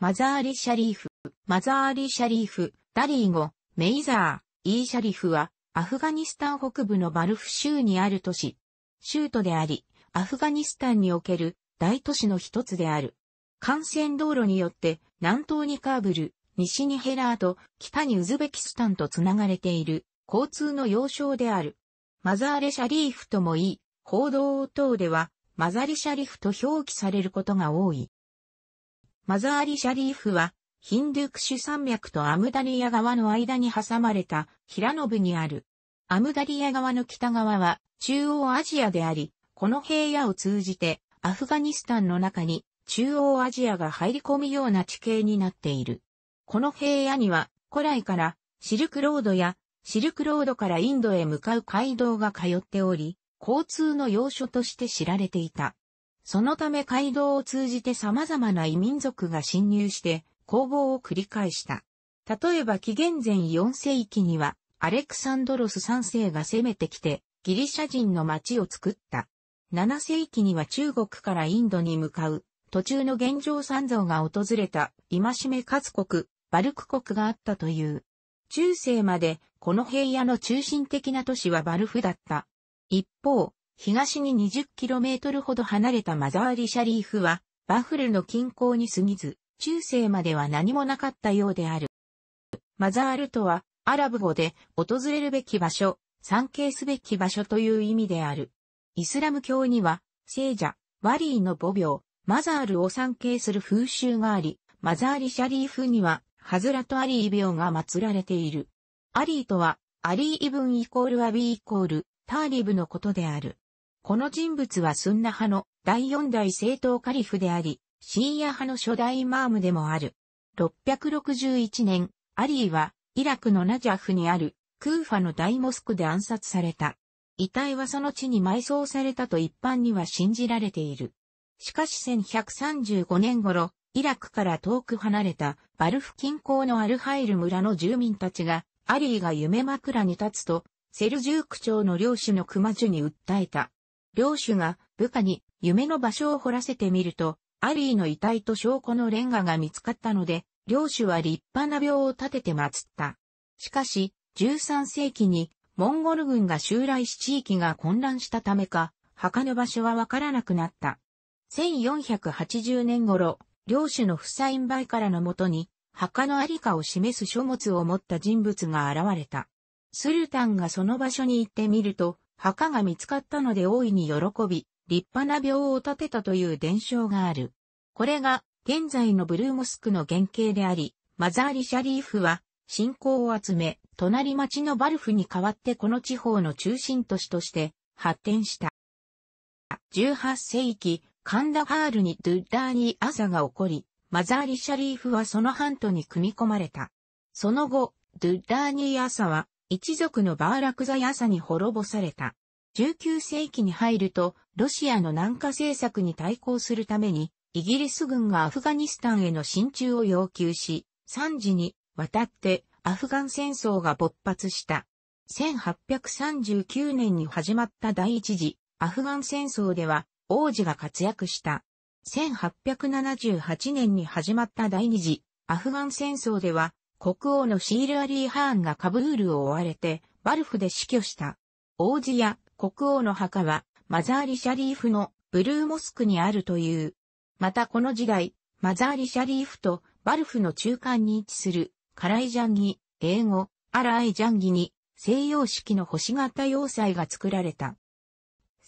マザーリ・シャリーフ、マザーリ・シャリーフ、ダリー語、メイザー、イー・シャリフは、アフガニスタン北部のバルフ州にある都市、州都であり、アフガニスタンにおける大都市の一つである。幹線道路によって、南東にカーブル、西にヘラーと、北にウズベキスタンとつながれている、交通の要衝である。マザーレ・シャリーフともいい、報道等では、マザリ・シャリフと表記されることが多い。マザーリ・シャリーフは、ヒンドゥクシュ山脈とアムダリア川の間に挟まれた平野部にある。アムダリア川の北側は中央アジアであり、この平野を通じてアフガニスタンの中に中央アジアが入り込むような地形になっている。この平野には古来からシルクロードやシルクロードからインドへ向かう街道が通っており、交通の要所として知られていた。そのため街道を通じて様々な異民族が侵入して攻防を繰り返した。例えば紀元前4世紀にはアレクサンドロス3世が攻めてきてギリシャ人の町を作った。7世紀には中国からインドに向かう途中の現状三像が訪れた今しめ活国、バルク国があったという。中世までこの平野の中心的な都市はバルフだった。一方、東に 20km ほど離れたマザーリ・シャリーフは、バフルの近郊に過ぎず、中世までは何もなかったようである。マザールとは、アラブ語で、訪れるべき場所、参詣すべき場所という意味である。イスラム教には、聖者、ワリーの母廟、マザールを参詣する風習があり、マザーリ・シャリーフには、ハズラとアリー病が祀られている。アリーとは、アリーイブンイコールアビーイコール、ターリブのことである。この人物はスンナ派の第四代政党カリフであり、シーア派の初代マームでもある。661年、アリーはイラクのナジャフにあるクーファの大モスクで暗殺された。遺体はその地に埋葬されたと一般には信じられている。しかし1135年頃、イラクから遠く離れたバルフ近郊のアルハイル村の住民たちが、アリーが夢枕に立つと、セルジューク朝の領主のクマジュに訴えた。領主が部下に夢の場所を掘らせてみると、アリーの遺体と証拠のレンガが見つかったので、領主は立派な病を立てて祀った。しかし、13世紀にモンゴル軍が襲来し地域が混乱したためか、墓の場所はわからなくなった。1480年頃、領主のフサインバイからのもとに、墓のありかを示す書物を持った人物が現れた。スルタンがその場所に行ってみると、墓が見つかったので大いに喜び、立派な廟を建てたという伝承がある。これが現在のブルーモスクの原型であり、マザーリ・シャリーフは信仰を集め、隣町のバルフに代わってこの地方の中心都市として発展した。18世紀、カンダハールにドゥッダーニー朝が起こり、マザーリ・シャリーフはその半島に組み込まれた。その後、ドゥッダーニー朝は一族のバーラクザヤサに滅ぼされた。19世紀に入ると、ロシアの南下政策に対抗するために、イギリス軍がアフガニスタンへの進駐を要求し、3次に渡ってアフガン戦争が勃発した。1839年に始まった第一次アフガン戦争では王子が活躍した。1878年に始まった第二次アフガン戦争では国王のシール・アリー・ハーンがカブールを追われて、バルフで死去した。王子や国王の墓は、マザーリ・シャリーフのブルーモスクにあるという。またこの時代、マザーリ・シャリーフとバルフの中間に位置する、カライジャンギ、英語、アライジャンギに、西洋式の星型要塞が作られた。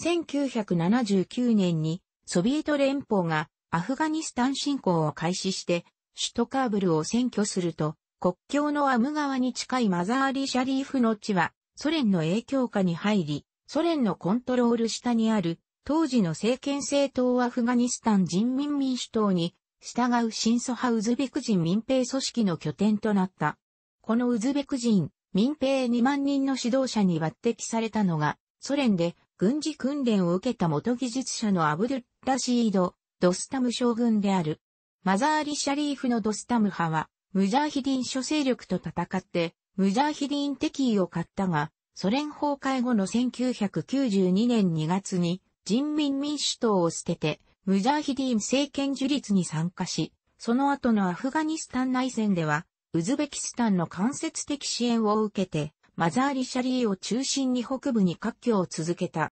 1979年に、ソビエト連邦がアフガニスタン侵攻を開始して、首都カーブルを占拠すると、国境のアム川に近いマザーリ・シャリーフの地は、ソ連の影響下に入り、ソ連のコントロール下にある、当時の政権政党アフガニスタン人民民主党に、従う新ソ派ウズベク人民兵組織の拠点となった。このウズベク人、民兵2万人の指導者に抜擢されたのが、ソ連で軍事訓練を受けた元技術者のアブドゥッラシード、ドスタム将軍である。マザーリ・シャリーフのドスタム派は、ムジャーヒディン諸勢力と戦って、ムジャーヒディン敵意を買ったが、ソ連崩壊後の1992年2月に人民民主党を捨てて、ムジャーヒディン政権樹立に参加し、その後のアフガニスタン内戦では、ウズベキスタンの間接的支援を受けて、マザーリシャリーを中心に北部に割拠を続けた。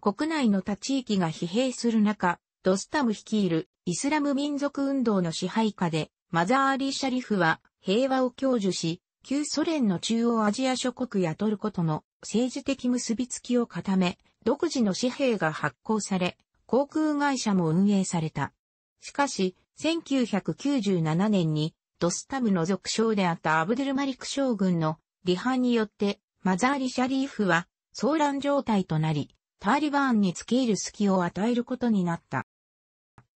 国内の他地域が疲弊する中、ドスタム率いるイスラム民族運動の支配下でマザー・リ・シャリフは平和を享受し、旧ソ連の中央アジア諸国やトルコとの政治的結びつきを固め、独自の紙幣が発行され、航空会社も運営された。しかし、1997年にドスタムの俗称であったアブデルマリク将軍の離反によって、マザーリ・シャリーフは騒乱状態となり、タリバーンに付け入る隙を与えることになった。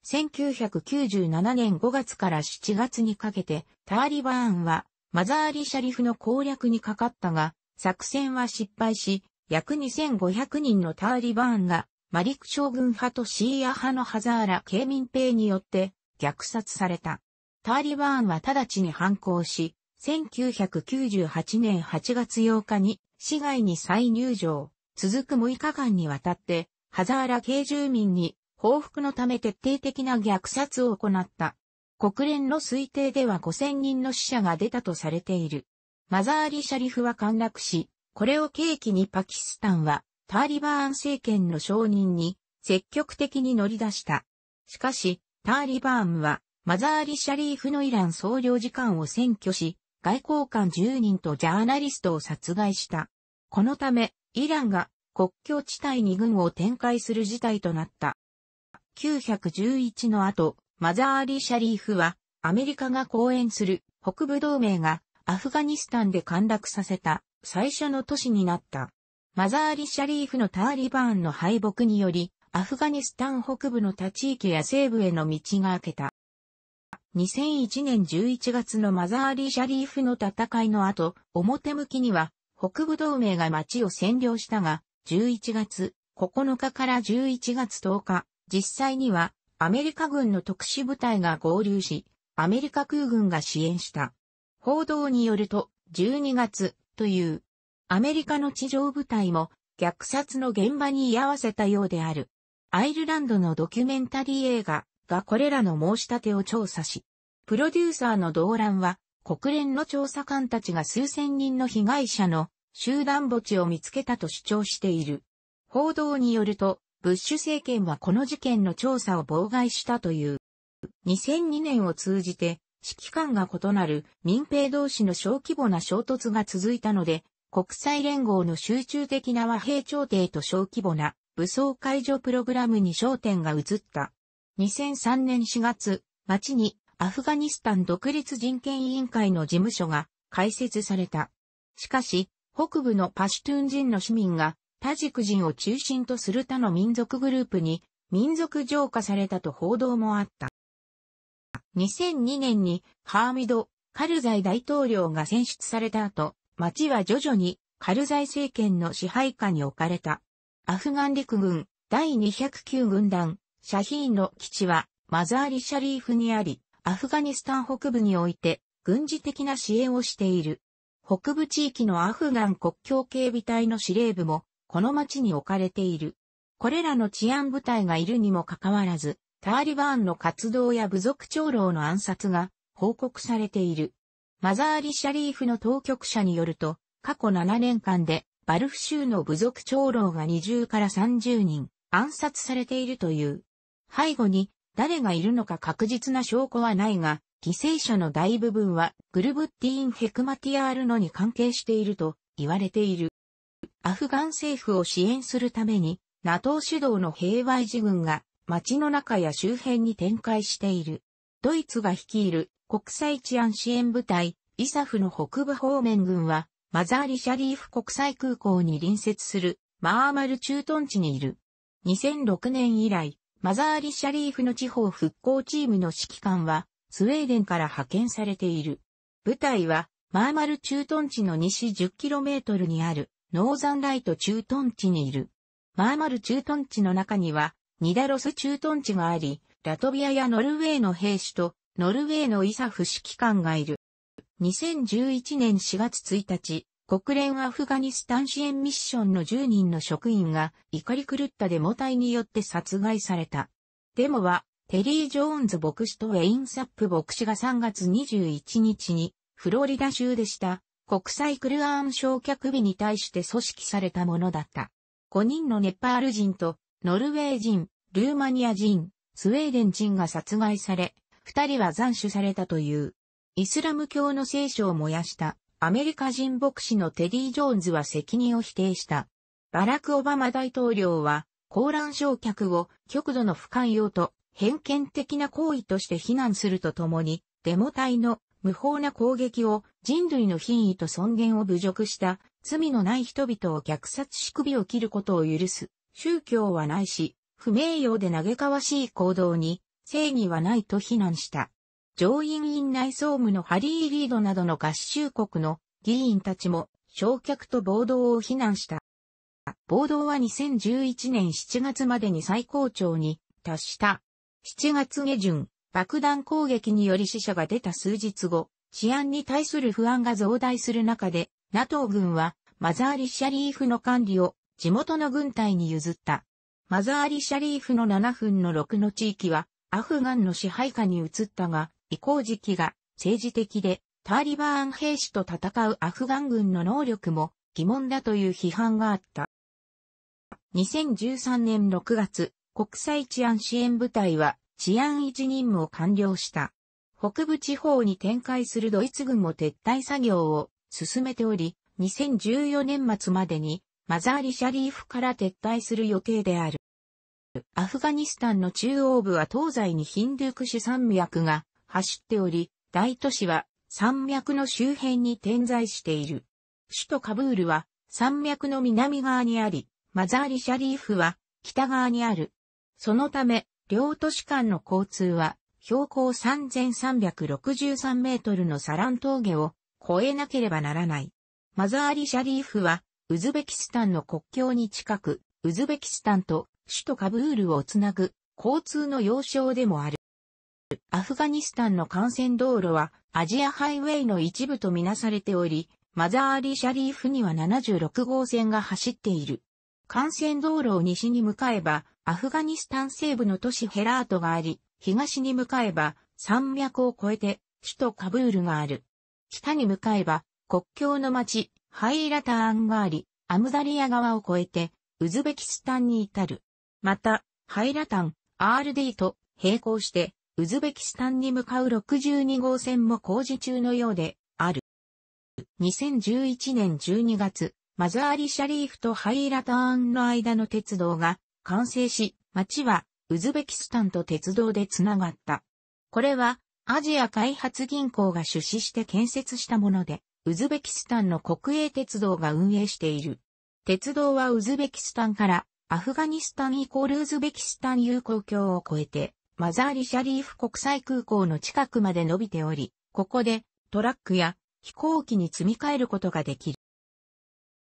1997年5月から7月にかけて、ターリバーンは、マザーリ・シャリフの攻略にかかったが、作戦は失敗し、約2500人のターリバーンが、マリク将軍派とシーア派のハザーラン民兵によって虐殺された。ターリバーンは直ちに反抗し、1998年8月8日に市外に再入場、続く6日間にわたって、ハザーラ系住民に報復のため徹底的な虐殺を行った。国連の推定では5000人の死者が出たとされている。マザーリ・シャリフは陥落し、これを契機にパキスタンはタリバーン政権の承認に積極的に乗り出した。しかし、タリバーンはマザーリ・シャリーフのイラン総領事館を占拠し、外交官10人とジャーナリストを殺害した。このため、イランが国境地帯に軍を展開する事態となった。911の後、マザー・リ・シャリーフは、アメリカが講演する北部同盟がアフガニスタンで陥落させた最初の都市になった。マザー・リ・シャリーフのターリバーンの敗北により、アフガニスタン北部の他地域や西部への道が開けた。2001年11月のマザー・リ・シャリーフの戦いの後、表向きには北部同盟が町を占領したが、11月9日から11月10日、実際にはアメリカ軍の特殊部隊が合流し、アメリカ空軍が支援した。報道によると、12月という、アメリカの地上部隊も虐殺の現場に居合わせたようである。アイルランドのドキュメンタリー映画がこれらの申し立てを調査し、プロデューサーの動乱は国連の調査官たちが数千人の被害者の集団墓地を見つけたと主張している。報道によると、ブッシュ政権はこの事件の調査を妨害したという。2002年を通じて、指揮官が異なる民兵同士の小規模な衝突が続いたので、国際連合の集中的な和平調停と小規模な武装解除プログラムに焦点が移った。2003年4月、町にアフガニスタン独立人権委員会の事務所が開設された。しかし、北部のパシュトゥン人の市民がタジク人を中心とする他の民族グループに民族浄化されたと報道もあった。2002年にハーミド・カルザイ大統領が選出された後、町は徐々にカルザイ政権の支配下に置かれた。アフガン陸軍第209軍団シャヒーンの基地はマザーリ・シャリーフにあり、アフガニスタン北部において軍事的な支援をしている。北部地域のアフガン国境警備隊の司令部もこの町に置かれている。これらの治安部隊がいるにもかかわらず、ターリバーンの活動や部族長老の暗殺が報告されている。マザーリ・シャリーフの当局者によると、過去7年間でバルフ州の部族長老が20から30人暗殺されているという。背後に誰がいるのか確実な証拠はないが、犠牲者の大部分はグルブッティーン・ヘクマティアールのに関係していると言われている。アフガン政府を支援するために、NATO 主導の平和維持軍が街の中や周辺に展開している。ドイツが率いる国際治安支援部隊、イサフの北部方面軍は、マザーリ・シャリーフ国際空港に隣接するマーマル駐屯地にいる。2006年以来、マザーリ・シャリーフの地方復興チームの指揮官は、スウェーデンから派遣されている。部隊は、マーマル駐屯地の西 10km にある、ノーザンライト駐屯地にいる。マーマル駐屯地の中には、ニダロス駐屯地があり、ラトビアやノルウェーの兵士と、ノルウェーのイサフ指揮官がいる。2011年4月1日、国連アフガニスタン支援ミッションの10人の職員が怒り狂ったデモ隊によって殺害された。デモは、テリー・ジョーンズ牧師とウェイン・サップ牧師が3月21日にフロリダ州でした国際クルアーン焼却日に対して組織されたものだった。5人のネパール人とノルウェー人、ルーマニア人、スウェーデン人が殺害され、2人は斬首されたという。イスラム教の聖書を燃やしたアメリカ人牧師のテディ・ジョーンズは責任を否定した。バラク・オバマ大統領は、コーラン焼却を極度の不寛容と偏見的な行為として非難するとともに、デモ隊の無法な攻撃を人類の品位と尊厳を侮辱した罪のない人々を虐殺し首を切ることを許す。宗教はないし、不名誉で嘆かわしい行動に正義はないと非難した。上院院内総務のハリー・リードなどの合衆国の議員たちも焼却と暴動を非難した。暴動は2011年7月までに最高潮に達した。7月下旬、爆弾攻撃により死者が出た数日後、治安に対する不安が増大する中で、NATO 軍はマザーリ・シャリーフの管理を地元の軍隊に譲った。マザーリ・シャリーフの7分の6の地域はアフガンの支配下に移ったが、移行時期が政治的でタリバーン兵士と戦うアフガン軍の能力も疑問だという批判があった。2013年6月、国際治安支援部隊は治安維持任務を完了した。北部地方に展開するドイツ軍も撤退作業を進めており、2014年末までにマザーリ・シャリーフから撤退する予定である。アフガニスタンの中央部は東西にヒンドゥークシュ山脈が走っており、大都市は山脈の周辺に点在している。首都カブールは山脈の南側にあり、マザーリ・シャリーフは北側にある。そのため、両都市間の交通は、標高3363メートルのサラン峠を越えなければならない。マザーリ・シャリーフは、ウズベキスタンの国境に近く、ウズベキスタンと首都カブールをつなぐ交通の要衝でもある。アフガニスタンの幹線道路はアジアハイウェイの一部とみなされており、マザーリ・シャリーフには76号線が走っている。幹線道路を西に向かえば、アフガニスタン西部の都市ヘラートがあり、東に向かえば、山脈を越えて、首都カブールがある。北に向かえば、国境の町、ハイラターンがあり、アムザリア川を越えて、ウズベキスタンに至る。また、ハイラタン、RD と並行して、ウズベキスタンに向かう62号線も工事中のようである。2011年12月、マザーリ・シャリーフとハイラターンの間の鉄道が完成し、町はウズベキスタンと鉄道でつながった。これはアジア開発銀行が出資して建設したもので、ウズベキスタンの国営鉄道が運営している。鉄道はウズベキスタンからアフガニスタンイコールウズベキスタン友好橋を越えて、マザーリ・シャリーフ国際空港の近くまで伸びており、ここでトラックや飛行機に積み替えることができる。